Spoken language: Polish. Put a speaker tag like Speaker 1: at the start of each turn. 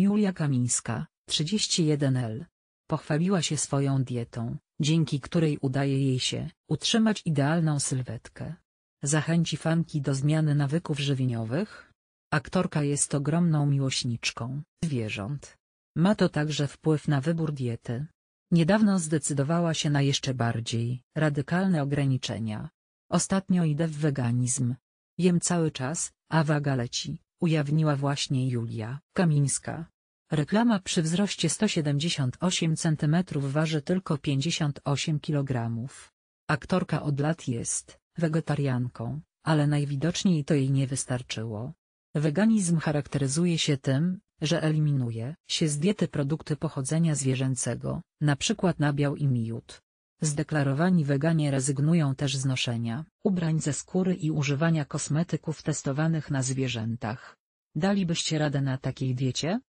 Speaker 1: Julia Kamińska, 31L. Pochwaliła się swoją dietą, dzięki której udaje jej się utrzymać idealną sylwetkę. Zachęci fanki do zmiany nawyków żywieniowych? Aktorka jest ogromną miłośniczką zwierząt. Ma to także wpływ na wybór diety. Niedawno zdecydowała się na jeszcze bardziej radykalne ograniczenia. Ostatnio idę w weganizm. Jem cały czas, a waga leci ujawniła właśnie Julia Kamińska. Reklama przy wzroście 178 cm waży tylko 58 kg. Aktorka od lat jest wegetarianką, ale najwidoczniej to jej nie wystarczyło. Weganizm charakteryzuje się tym, że eliminuje się z diety produkty pochodzenia zwierzęcego, np. nabiał i miód. Zdeklarowani weganie rezygnują też z noszenia ubrań ze skóry i używania kosmetyków testowanych na zwierzętach. Dalibyście radę na takiej diecie?